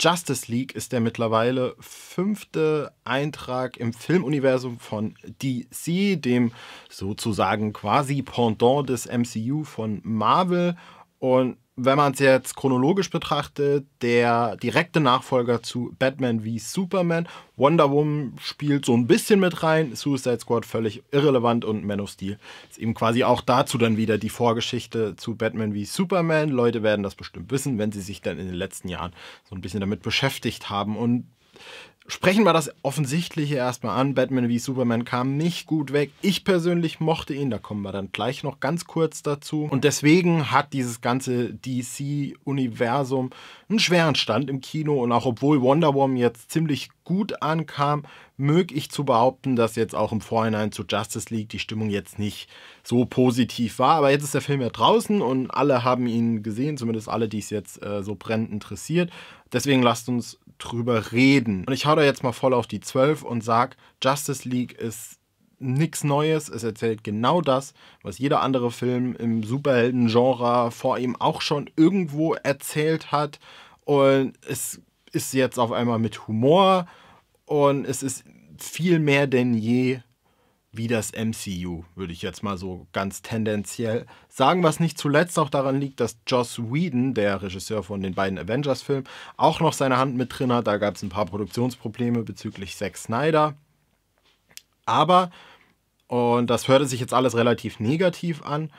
Justice League ist der mittlerweile fünfte Eintrag im Filmuniversum von DC, dem sozusagen quasi Pendant des MCU von Marvel. Und wenn man es jetzt chronologisch betrachtet, der direkte Nachfolger zu Batman v Superman. Wonder Woman spielt so ein bisschen mit rein, Suicide Squad völlig irrelevant und Man of Steel ist eben quasi auch dazu dann wieder die Vorgeschichte zu Batman v Superman. Leute werden das bestimmt wissen, wenn sie sich dann in den letzten Jahren so ein bisschen damit beschäftigt haben. Und Sprechen wir das Offensichtliche erstmal an. Batman wie Superman kam nicht gut weg. Ich persönlich mochte ihn, da kommen wir dann gleich noch ganz kurz dazu. Und deswegen hat dieses ganze DC-Universum einen schweren Stand im Kino. Und auch obwohl Wonder Woman jetzt ziemlich gut ankam, möge ich zu behaupten, dass jetzt auch im Vorhinein zu Justice League die Stimmung jetzt nicht so positiv war. Aber jetzt ist der Film ja draußen und alle haben ihn gesehen, zumindest alle, die es jetzt äh, so brennend interessiert. Deswegen lasst uns drüber reden. Und ich hau da jetzt mal voll auf die 12 und sag, Justice League ist nichts Neues. Es erzählt genau das, was jeder andere Film im Superhelden-Genre vor ihm auch schon irgendwo erzählt hat. Und es ist jetzt auf einmal mit Humor und es ist viel mehr denn je wie das MCU, würde ich jetzt mal so ganz tendenziell sagen, was nicht zuletzt auch daran liegt, dass Joss Whedon, der Regisseur von den beiden Avengers-Filmen, auch noch seine Hand mit drin hat. Da gab es ein paar Produktionsprobleme bezüglich Zack Snyder. Aber, und das hörte sich jetzt alles relativ negativ an,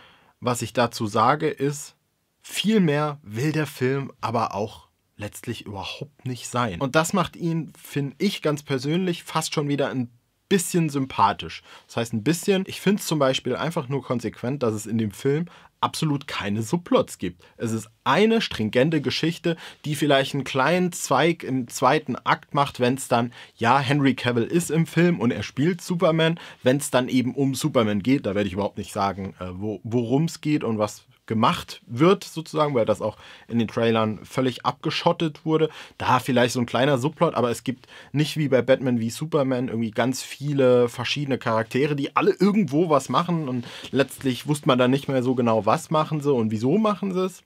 was ich dazu sage ist, viel mehr will der Film aber auch letztlich überhaupt nicht sein. Und das macht ihn, finde ich ganz persönlich, fast schon wieder ein bisschen sympathisch. Das heißt ein bisschen, ich finde es zum Beispiel einfach nur konsequent, dass es in dem Film absolut keine Subplots gibt. Es ist eine stringente Geschichte, die vielleicht einen kleinen Zweig im zweiten Akt macht, wenn es dann, ja, Henry Cavill ist im Film und er spielt Superman, wenn es dann eben um Superman geht, da werde ich überhaupt nicht sagen, äh, wo, worum es geht und was gemacht wird, sozusagen, weil das auch in den Trailern völlig abgeschottet wurde. Da vielleicht so ein kleiner Subplot, aber es gibt nicht wie bei Batman wie Superman irgendwie ganz viele verschiedene Charaktere, die alle irgendwo was machen und letztlich wusste man dann nicht mehr so genau, was machen sie und wieso machen sie es.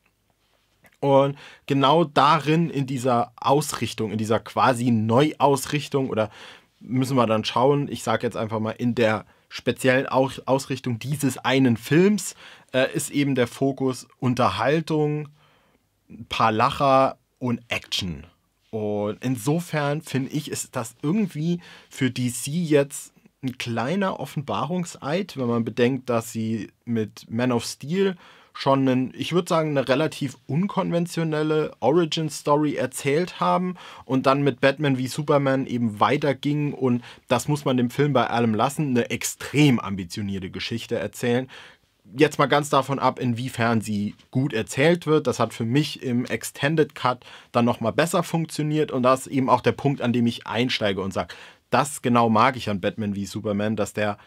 Und genau darin, in dieser Ausrichtung, in dieser quasi Neuausrichtung oder müssen wir dann schauen, ich sage jetzt einfach mal in der speziellen Ausrichtung dieses einen Films äh, ist eben der Fokus Unterhaltung, ein paar Lacher und Action. Und insofern finde ich, ist das irgendwie für DC jetzt ein kleiner Offenbarungseid, wenn man bedenkt, dass sie mit Man of Steel schon, einen, ich würde sagen, eine relativ unkonventionelle Origin-Story erzählt haben und dann mit Batman wie Superman eben weiterging und das muss man dem Film bei allem lassen, eine extrem ambitionierte Geschichte erzählen. Jetzt mal ganz davon ab, inwiefern sie gut erzählt wird. Das hat für mich im Extended Cut dann nochmal besser funktioniert und das ist eben auch der Punkt, an dem ich einsteige und sage, das genau mag ich an Batman wie Superman, dass der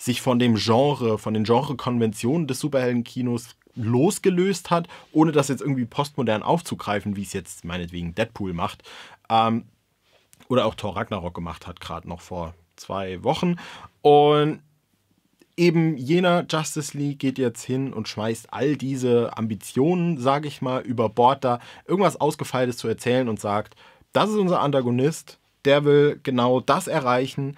sich von dem Genre, von den Genrekonventionen des Superheldenkinos losgelöst hat, ohne das jetzt irgendwie postmodern aufzugreifen, wie es jetzt meinetwegen Deadpool macht. Ähm, oder auch Thor Ragnarok gemacht hat, gerade noch vor zwei Wochen. Und eben jener Justice League geht jetzt hin und schmeißt all diese Ambitionen, sage ich mal, über Bord da, irgendwas Ausgefeiltes zu erzählen und sagt, das ist unser Antagonist, der will genau das erreichen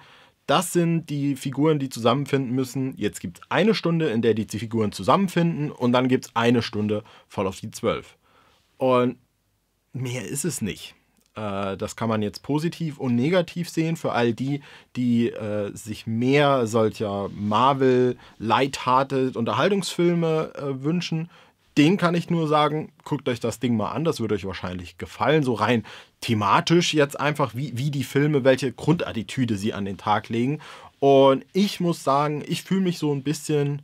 das sind die Figuren, die zusammenfinden müssen. Jetzt gibt es eine Stunde, in der die Figuren zusammenfinden und dann gibt es eine Stunde voll auf die zwölf. Und mehr ist es nicht. Äh, das kann man jetzt positiv und negativ sehen für all die, die äh, sich mehr solcher Marvel-lighthearted Unterhaltungsfilme äh, wünschen den kann ich nur sagen, guckt euch das Ding mal an, das würde euch wahrscheinlich gefallen. So rein thematisch jetzt einfach, wie, wie die Filme, welche Grundattitüde sie an den Tag legen. Und ich muss sagen, ich fühle mich so ein bisschen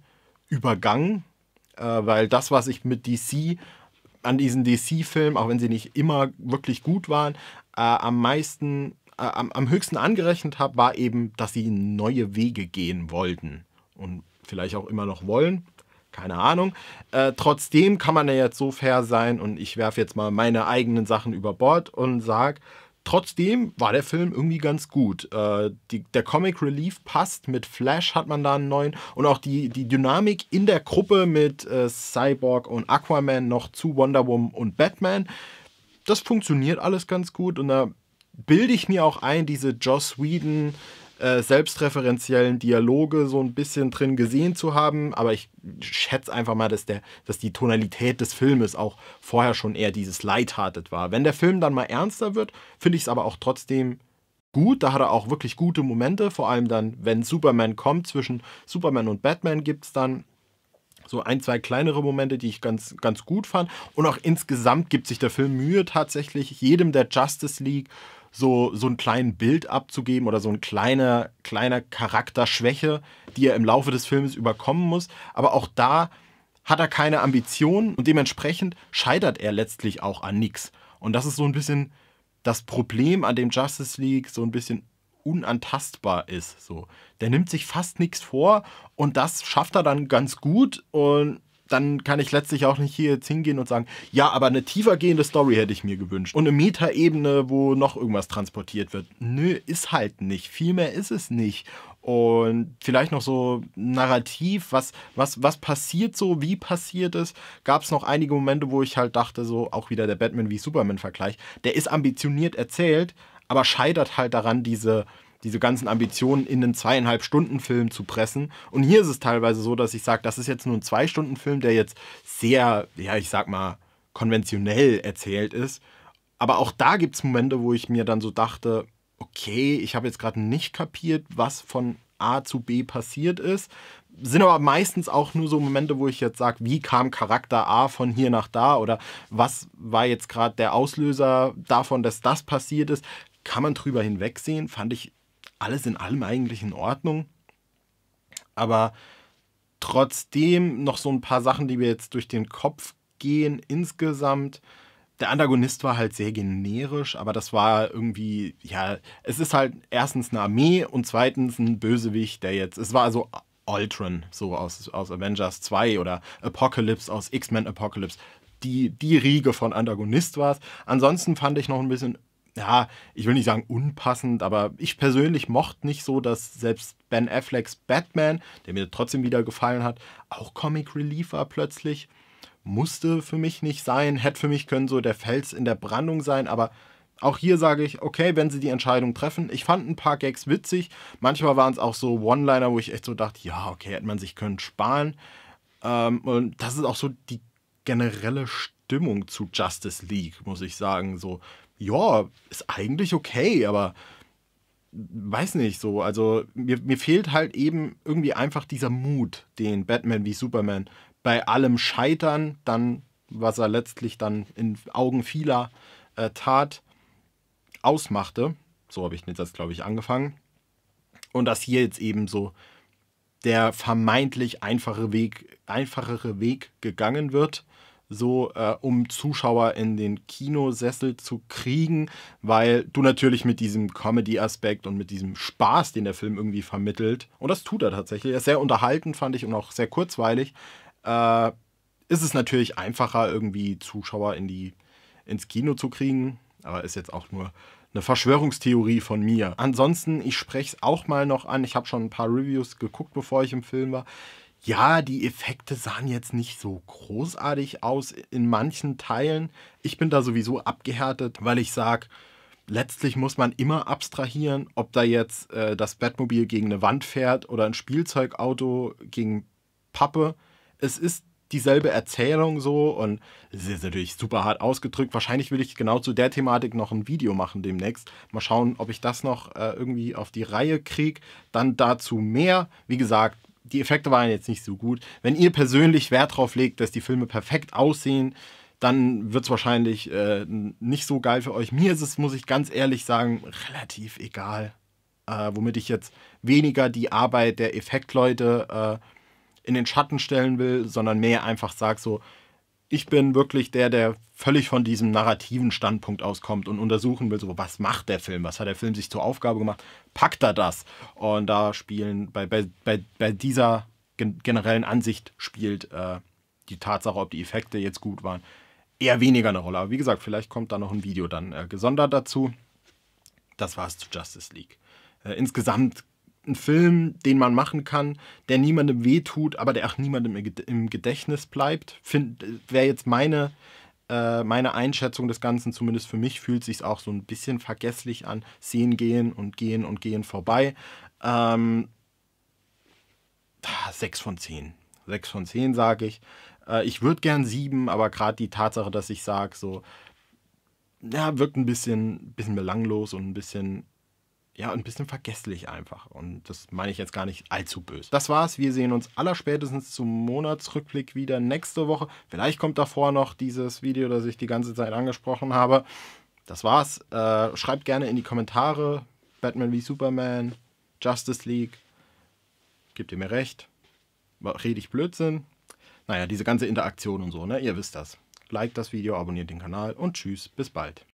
übergangen, äh, weil das, was ich mit DC an diesen DC-Filmen, auch wenn sie nicht immer wirklich gut waren, äh, am meisten, äh, am, am höchsten angerechnet habe, war eben, dass sie neue Wege gehen wollten und vielleicht auch immer noch wollen keine Ahnung. Äh, trotzdem kann man ja jetzt so fair sein und ich werfe jetzt mal meine eigenen Sachen über Bord und sage, trotzdem war der Film irgendwie ganz gut. Äh, die, der Comic Relief passt, mit Flash hat man da einen neuen und auch die, die Dynamik in der Gruppe mit äh, Cyborg und Aquaman noch zu Wonder Woman und Batman, das funktioniert alles ganz gut und da bilde ich mir auch ein, diese Joss Whedon äh, selbstreferenziellen Dialoge so ein bisschen drin gesehen zu haben. Aber ich schätze einfach mal, dass, der, dass die Tonalität des Filmes auch vorher schon eher dieses Lighthearted war. Wenn der Film dann mal ernster wird, finde ich es aber auch trotzdem gut. Da hat er auch wirklich gute Momente. Vor allem dann, wenn Superman kommt, zwischen Superman und Batman gibt es dann so ein, zwei kleinere Momente, die ich ganz, ganz gut fand. Und auch insgesamt gibt sich der Film Mühe, tatsächlich jedem der Justice League so, so einen kleinen Bild abzugeben oder so ein kleiner, kleiner Charakterschwäche, die er im Laufe des Films überkommen muss. Aber auch da hat er keine Ambitionen und dementsprechend scheitert er letztlich auch an nichts. Und das ist so ein bisschen das Problem, an dem Justice League so ein bisschen unantastbar ist. So. Der nimmt sich fast nichts vor und das schafft er dann ganz gut und dann kann ich letztlich auch nicht hier jetzt hingehen und sagen, ja, aber eine tiefer gehende Story hätte ich mir gewünscht. Und eine Metaebene, wo noch irgendwas transportiert wird. Nö, ist halt nicht. Viel mehr ist es nicht. Und vielleicht noch so narrativ, was, was, was passiert so, wie passiert es. Gab es noch einige Momente, wo ich halt dachte, so auch wieder der Batman wie Superman-Vergleich, der ist ambitioniert erzählt, aber scheitert halt daran, diese, diese ganzen Ambitionen in einen zweieinhalb Stunden Film zu pressen. Und hier ist es teilweise so, dass ich sage, das ist jetzt nur ein zwei Stunden Film, der jetzt sehr, ja, ich sag mal, konventionell erzählt ist. Aber auch da gibt es Momente, wo ich mir dann so dachte, okay, ich habe jetzt gerade nicht kapiert, was von A zu B passiert ist. Sind aber meistens auch nur so Momente, wo ich jetzt sage, wie kam Charakter A von hier nach da oder was war jetzt gerade der Auslöser davon, dass das passiert ist. Kann man drüber hinwegsehen, fand ich alles in allem eigentlich in Ordnung. Aber trotzdem noch so ein paar Sachen, die mir jetzt durch den Kopf gehen insgesamt. Der Antagonist war halt sehr generisch, aber das war irgendwie, ja, es ist halt erstens eine Armee und zweitens ein Bösewicht, der jetzt, es war also Ultron, so aus, aus Avengers 2 oder Apocalypse aus X-Men Apocalypse. Die, die Riege von Antagonist war es. Ansonsten fand ich noch ein bisschen ja, ich will nicht sagen unpassend, aber ich persönlich mochte nicht so, dass selbst Ben Afflecks Batman, der mir trotzdem wieder gefallen hat, auch Comic Relief war plötzlich. Musste für mich nicht sein, hätte für mich können so der Fels in der Brandung sein, aber auch hier sage ich, okay, wenn sie die Entscheidung treffen. Ich fand ein paar Gags witzig. Manchmal waren es auch so One-Liner, wo ich echt so dachte, ja, okay, hätte man sich können sparen. Ähm, und das ist auch so die generelle Stimmung Stimmung zu Justice League, muss ich sagen. So, ja, ist eigentlich okay, aber weiß nicht so. Also mir, mir fehlt halt eben irgendwie einfach dieser Mut, den Batman wie Superman bei allem Scheitern, dann, was er letztlich dann in Augen vieler äh, tat, ausmachte. So habe ich das, glaube ich, angefangen. Und dass hier jetzt eben so der vermeintlich einfache Weg, einfachere Weg gegangen wird so, äh, um Zuschauer in den Kinosessel zu kriegen, weil du natürlich mit diesem Comedy-Aspekt und mit diesem Spaß, den der Film irgendwie vermittelt, und das tut er tatsächlich, er ist sehr unterhaltend, fand ich, und auch sehr kurzweilig, äh, ist es natürlich einfacher, irgendwie Zuschauer in die, ins Kino zu kriegen, aber ist jetzt auch nur eine Verschwörungstheorie von mir. Ansonsten, ich spreche es auch mal noch an, ich habe schon ein paar Reviews geguckt, bevor ich im Film war. Ja, die Effekte sahen jetzt nicht so großartig aus in manchen Teilen. Ich bin da sowieso abgehärtet, weil ich sage, letztlich muss man immer abstrahieren, ob da jetzt äh, das Batmobil gegen eine Wand fährt oder ein Spielzeugauto gegen Pappe. Es ist dieselbe Erzählung so und es ist natürlich super hart ausgedrückt. Wahrscheinlich will ich genau zu der Thematik noch ein Video machen demnächst. Mal schauen, ob ich das noch äh, irgendwie auf die Reihe kriege. Dann dazu mehr. Wie gesagt, die Effekte waren jetzt nicht so gut. Wenn ihr persönlich Wert drauf legt, dass die Filme perfekt aussehen, dann wird es wahrscheinlich äh, nicht so geil für euch. Mir ist es, muss ich ganz ehrlich sagen, relativ egal. Äh, womit ich jetzt weniger die Arbeit der Effektleute äh, in den Schatten stellen will, sondern mehr einfach sage so, ich bin wirklich der, der völlig von diesem narrativen Standpunkt auskommt und untersuchen will, so was macht der Film, was hat der Film sich zur Aufgabe gemacht, packt er das? Und da spielen, bei, bei, bei dieser generellen Ansicht spielt äh, die Tatsache, ob die Effekte jetzt gut waren, eher weniger eine Rolle. Aber wie gesagt, vielleicht kommt da noch ein Video dann äh, gesondert dazu. Das war es zu Justice League. Äh, insgesamt ein Film, den man machen kann, der niemandem wehtut, aber der auch niemandem im Gedächtnis bleibt. Wäre jetzt meine, äh, meine Einschätzung des Ganzen, zumindest für mich, fühlt sich auch so ein bisschen vergesslich an. Sehen gehen und gehen und gehen vorbei. Ähm, 6 ah, von zehn. Sechs von zehn, sage ich. Äh, ich würde gern sieben, aber gerade die Tatsache, dass ich sage, so, ja, wirkt ein bisschen, bisschen belanglos und ein bisschen ja, ein bisschen vergesslich einfach. Und das meine ich jetzt gar nicht allzu böse. Das war's. Wir sehen uns allerspätestens zum Monatsrückblick wieder nächste Woche. Vielleicht kommt davor noch dieses Video, das ich die ganze Zeit angesprochen habe. Das war's. Äh, schreibt gerne in die Kommentare. Batman wie Superman, Justice League. Gebt ihr mir recht? Rede ich Blödsinn? Naja, diese ganze Interaktion und so, ne? Ihr wisst das. Like das Video, abonniert den Kanal und tschüss, bis bald.